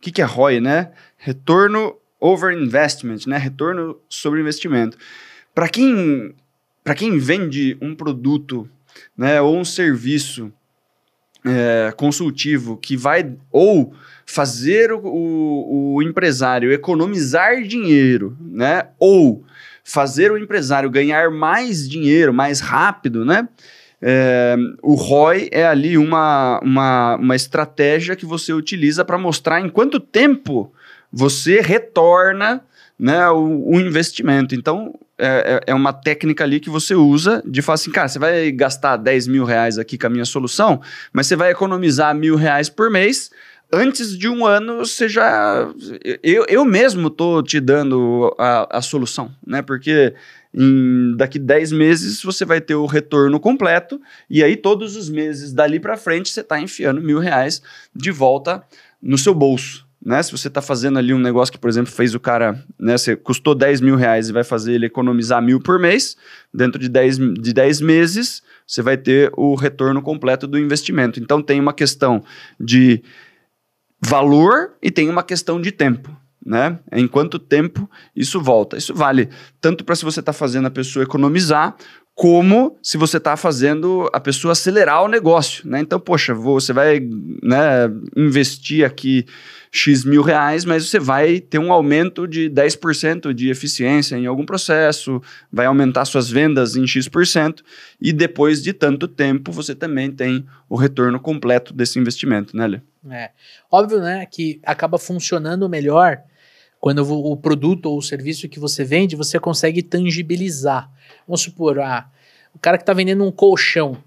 que, que é ROI, né? Retorno over investment, né? Retorno sobre investimento. Para quem, para quem vende um produto né, ou um serviço é, consultivo que vai ou fazer o, o, o, empresário economizar dinheiro, né? Ou fazer o empresário ganhar mais dinheiro mais rápido, né? É, o ROI é ali uma, uma, uma estratégia que você utiliza para mostrar em quanto tempo você retorna né, o, o investimento. Então, é, é, é, uma técnica ali que você usa de falar assim, cara, você vai gastar 10 mil reais aqui com a minha solução, mas você vai economizar mil reais por mês. Antes de um ano, você já. Eu, eu mesmo estou te dando a, a solução, né? Porque em, daqui 10 meses você vai ter o retorno completo e aí todos os meses dali para frente você está enfiando mil reais de volta no seu bolso. Né? Se você está fazendo ali um negócio que, por exemplo, fez o cara, né? Você custou 10 mil reais e vai fazer ele economizar mil por mês, dentro de 10, de 10 meses você vai ter o retorno completo do investimento. Então tem uma questão de valor e tem uma questão de tempo né? Em quanto tempo isso volta? Isso vale tanto para se você está fazendo a pessoa economizar, como se você está fazendo a pessoa acelerar o negócio, né? Então, poxa, você vai né, investir aqui X mil reais, mas você vai ter um aumento de 10% de eficiência em algum processo, vai aumentar suas vendas em X%, e depois de tanto tempo você também tem o retorno completo desse investimento, né, Lê? É. Óbvio, né, que acaba funcionando melhor quando o produto ou o serviço que você vende, você consegue tangibilizar. Vamos supor, ah, o cara que está vendendo um colchão,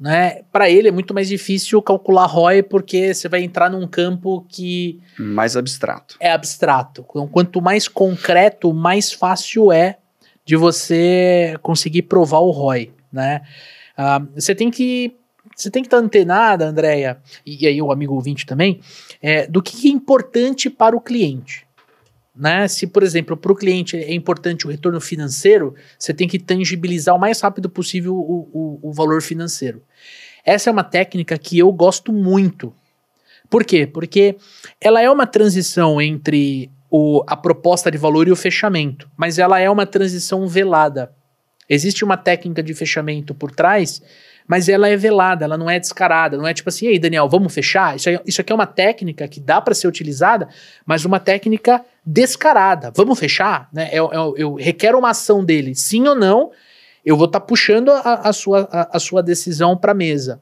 né? Para ele é muito mais difícil calcular ROI porque você vai entrar num campo que mais abstrato. É abstrato. Então, quanto mais concreto, mais fácil é de você conseguir provar o ROI, né? Ah, você tem que você tem que estar tá antenada, Andréia, e, e aí o amigo ouvinte também, é, do que é importante para o cliente. Né? Se, por exemplo, para o cliente é importante o retorno financeiro, você tem que tangibilizar o mais rápido possível o, o, o valor financeiro. Essa é uma técnica que eu gosto muito. Por quê? Porque ela é uma transição entre o, a proposta de valor e o fechamento, mas ela é uma transição velada. Existe uma técnica de fechamento por trás, mas ela é velada, ela não é descarada, não é tipo assim, ei, Daniel, vamos fechar? Isso, aí, isso aqui é uma técnica que dá para ser utilizada, mas uma técnica descarada. Vamos fechar? Né? É, é, eu, eu, eu requer uma ação dele, sim ou não, eu vou estar tá puxando a, a, sua, a, a sua decisão para a mesa.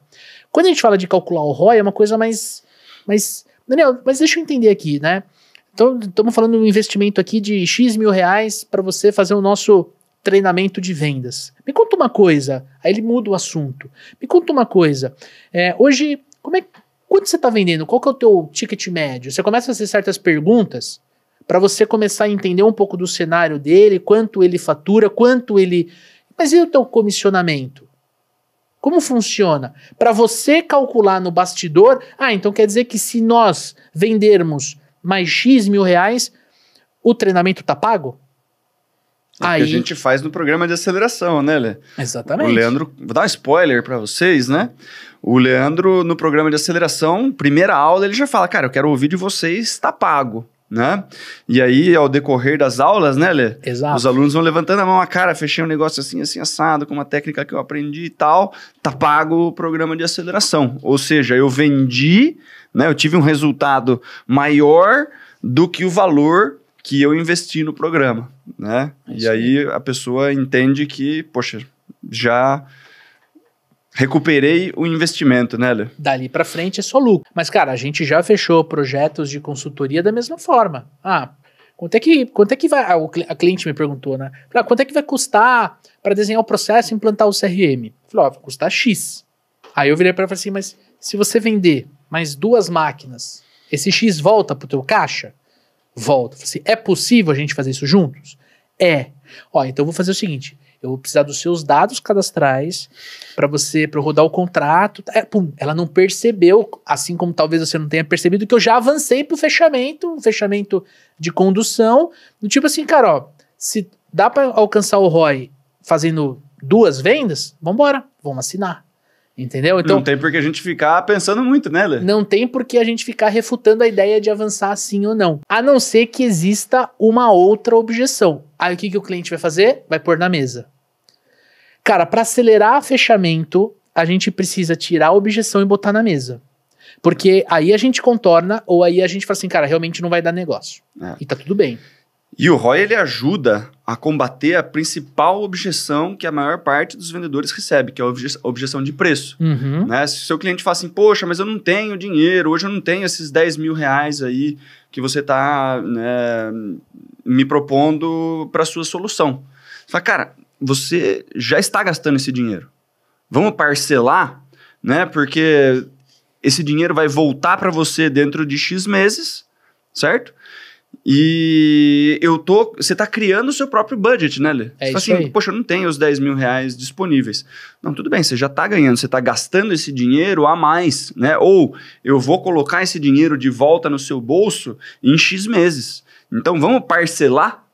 Quando a gente fala de calcular o ROI, é uma coisa mais. mais Daniel, mas deixa eu entender aqui, né? Então, estamos falando de um investimento aqui de X mil reais para você fazer o nosso treinamento de vendas. Me conta uma coisa, aí ele muda o assunto. Me conta uma coisa, é, hoje, como é, quanto você está vendendo? Qual que é o teu ticket médio? Você começa a fazer certas perguntas para você começar a entender um pouco do cenário dele, quanto ele fatura, quanto ele. Mas e o teu comissionamento? Como funciona? Para você calcular no bastidor, ah, então quer dizer que se nós vendermos mais X mil reais, o treinamento tá pago? É Aí... que a gente faz no programa de aceleração, né, Lê? Exatamente. O Leandro, vou dar um spoiler para vocês, né? O Leandro, no programa de aceleração, primeira aula, ele já fala, cara, eu quero ouvir de vocês, tá pago né? E aí, ao decorrer das aulas, né, Lê? Exato. Os alunos vão levantando a mão, a cara, fechei um negócio assim, assim, assado, com uma técnica que eu aprendi e tal, tá pago o programa de aceleração. Ou seja, eu vendi, né? Eu tive um resultado maior do que o valor que eu investi no programa, né? É e aí a pessoa entende que, poxa, já recuperei o investimento, né, Lê? Dali para frente é só lucro. Mas, cara, a gente já fechou projetos de consultoria da mesma forma. Ah, quanto é que, quanto é que vai. Ah, a cliente me perguntou, né? Ah, quanto é que vai custar para desenhar o processo e implantar o CRM? Eu falei, ó, oh, vai custar X. Aí eu virei para ela e falei assim, mas se você vender mais duas máquinas, esse X volta pro teu caixa? Volta. Eu falei assim, é possível a gente fazer isso juntos? É. Ó, então eu vou fazer o seguinte: eu vou precisar dos seus dados cadastrais para você, para rodar o contrato. É, pum, ela não percebeu, assim como talvez você não tenha percebido, que eu já avancei para o fechamento, um fechamento de condução. no tipo assim, cara, ó, se dá para alcançar o ROI fazendo duas vendas, vambora, vamos assinar. Entendeu? Então, não tem porque a gente ficar pensando muito, né, Lê? Não tem porque a gente ficar refutando a ideia de avançar assim ou não. A não ser que exista uma outra objeção. Aí o que, que o cliente vai fazer? Vai pôr na mesa. Cara, para acelerar fechamento, a gente precisa tirar a objeção e botar na mesa. Porque aí a gente contorna, ou aí a gente fala assim, cara, realmente não vai dar negócio. É. E tá tudo bem. E o ROI ele ajuda a combater a principal objeção que a maior parte dos vendedores recebe, que é a objeção de preço. Uhum. Né? Se o seu cliente fala assim, poxa, mas eu não tenho dinheiro, hoje eu não tenho esses 10 mil reais aí que você está né, me propondo para sua solução. Você fala, cara, você já está gastando esse dinheiro. Vamos parcelar, né? Porque esse dinheiro vai voltar para você dentro de X meses, certo? E eu tô. Você está criando o seu próprio budget, né, Lê? É você isso assim, aí. poxa, eu não tenho os 10 mil reais disponíveis. Não, tudo bem, você já está ganhando, você está gastando esse dinheiro a mais, né? Ou eu vou colocar esse dinheiro de volta no seu bolso em X meses. Então vamos parcelar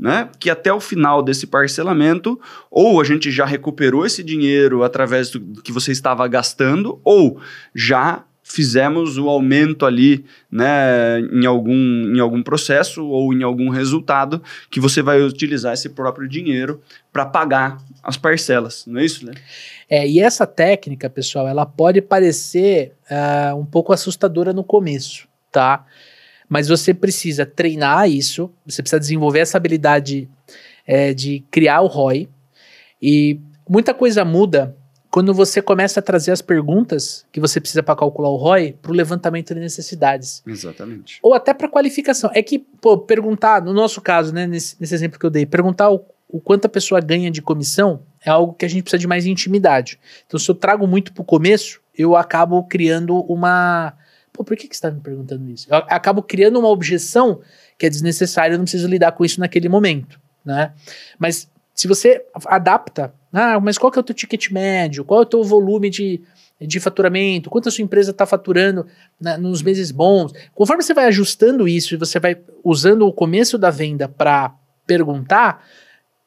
né? Que até o final desse parcelamento, ou a gente já recuperou esse dinheiro através do que você estava gastando, ou já fizemos o aumento ali, né, em algum, em algum processo ou em algum resultado que você vai utilizar esse próprio dinheiro para pagar as parcelas, não é isso, né? É, e essa técnica, pessoal, ela pode parecer uh, um pouco assustadora no começo, tá? Mas você precisa treinar isso, você precisa desenvolver essa habilidade é, de criar o ROI. E muita coisa muda quando você começa a trazer as perguntas que você precisa para calcular o ROI para o levantamento de necessidades. Exatamente. Ou até para qualificação. É que, pô, perguntar, no nosso caso, né, nesse, nesse exemplo que eu dei, perguntar o, o, quanto a pessoa ganha de comissão é algo que a gente precisa de mais intimidade. Então, se eu trago muito para o começo, eu acabo criando uma Pô, por que, que você está me perguntando isso? Eu acabo criando uma objeção que é desnecessária, eu não preciso lidar com isso naquele momento, né? Mas se você adapta, ah, mas qual que é o teu ticket médio? Qual é o teu volume de, de faturamento? Quanto a sua empresa está faturando na, né, nos meses bons? Conforme você vai ajustando isso e você vai usando o começo da venda para perguntar,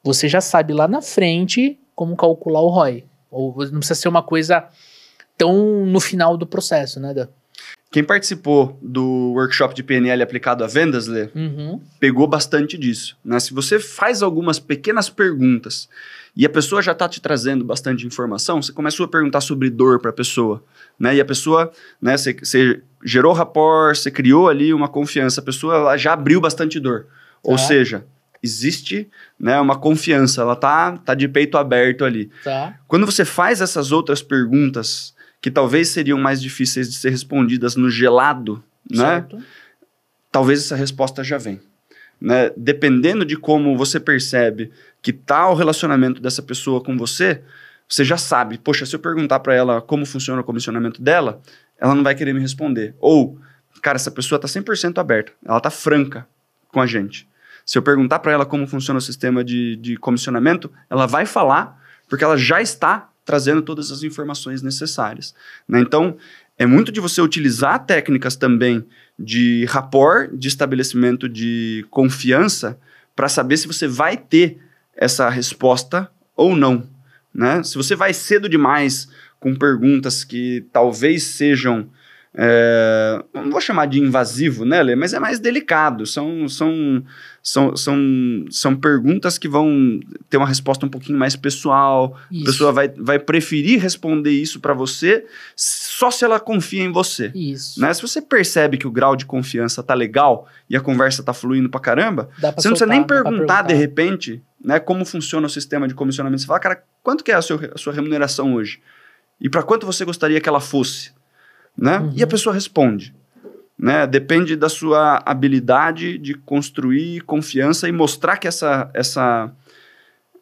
você já sabe lá na frente como calcular o ROI. Ou não precisa ser uma coisa tão no final do processo, né, Dan? Quem participou do workshop de PNL aplicado a vendas, Lê, uhum. pegou bastante disso. Né? Se você faz algumas pequenas perguntas e a pessoa já está te trazendo bastante informação, você começou a perguntar sobre dor para a pessoa. Né? E a pessoa, né, você, você gerou rapport, você criou ali uma confiança, a pessoa ela já abriu bastante dor. Ou tá. seja, existe né, uma confiança, ela tá, tá de peito aberto ali. Tá. Quando você faz essas outras perguntas que talvez seriam mais difíceis de ser respondidas no gelado, né? certo. né? Talvez essa resposta já vem. Né? Dependendo de como você percebe que está o relacionamento dessa pessoa com você, você já sabe, poxa, se eu perguntar para ela como funciona o comissionamento dela, ela não vai querer me responder. Ou, cara, essa pessoa está 100% aberta, ela está franca com a gente. Se eu perguntar para ela como funciona o sistema de, de comissionamento, ela vai falar, porque ela já está trazendo todas as informações necessárias. Né? Então, é muito de você utilizar técnicas também de rapport, de estabelecimento de confiança, para saber se você vai ter essa resposta ou não. Né? Se você vai cedo demais com perguntas que talvez sejam é, não vou chamar de invasivo, né, Lê? Mas é mais delicado. São, são, são, são, são perguntas que vão ter uma resposta um pouquinho mais pessoal. Isso. A pessoa vai, vai preferir responder isso para você só se ela confia em você. Isso. Né? Se você percebe que o grau de confiança tá legal e a conversa tá fluindo pra caramba, pra você soltar, não precisa nem perguntar, perguntar, de repente né, como funciona o sistema de comissionamento. Você fala, cara, quanto que é a, seu, a sua remuneração hoje? E para quanto você gostaria que ela fosse? né? Uhum. E a uhum. pessoa responde. Né? Depende da sua habilidade de construir confiança e mostrar que essa, essa,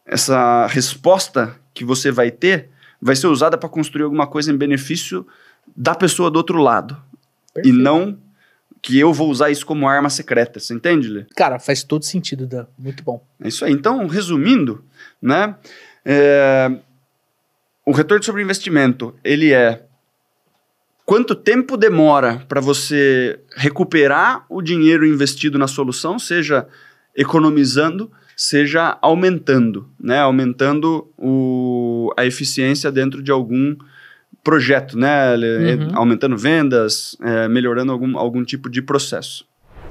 essa resposta que você vai ter vai ser usada para construir alguma coisa em benefício da pessoa do outro lado. Perfeito. E não que eu vou usar isso como arma secreta, você entende, Lê? Cara, faz todo sentido, Dan. Muito bom. É isso aí. Então, resumindo, né? É... O retorno sobre investimento, ele é Quanto tempo demora para você recuperar o dinheiro investido na solução, seja economizando, seja aumentando, né? Aumentando o, a eficiência dentro de algum projeto, né? Uhum. Aumentando vendas, é, melhorando algum, algum tipo de processo.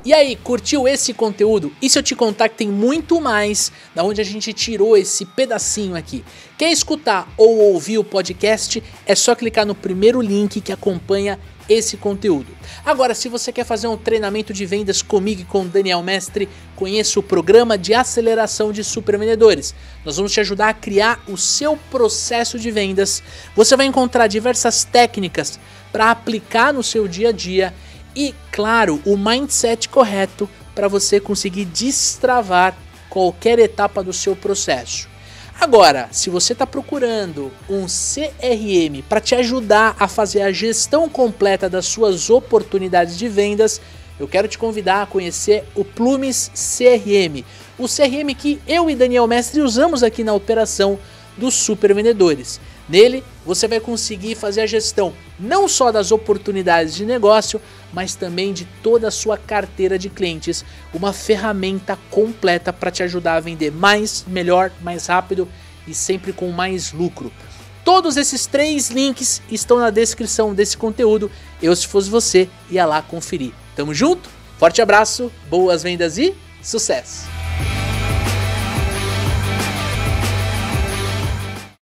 E aí, curtiu esse conteúdo? E se eu te contar que tem muito mais da onde a gente tirou esse pedacinho aqui? Quer escutar ou ouvir o podcast? É só clicar no primeiro link que acompanha esse conteúdo. Agora, se você quer fazer um treinamento de vendas comigo e com Daniel Mestre, conheça o programa de aceleração de supervendedores. Nós vamos te ajudar a criar o seu processo de vendas. Você vai encontrar diversas técnicas para aplicar no seu dia a dia e, claro, o mindset correto para você conseguir destravar qualquer etapa do seu processo. Agora, se você está procurando um CRM para te ajudar a fazer a gestão completa das suas oportunidades de vendas, eu quero te convidar a conhecer o Plumes CRM, o CRM que eu e Daniel Mestre usamos aqui na operação dos Super Vendedores. Nele, você vai conseguir fazer a gestão não só das oportunidades de negócio, mas também de toda a sua carteira de clientes. Uma ferramenta completa para te ajudar a vender mais, melhor, mais rápido e sempre com mais lucro. Todos esses três links estão na descrição desse conteúdo. Eu, se fosse você, ia lá conferir. Tamo junto, forte abraço, boas vendas e sucesso!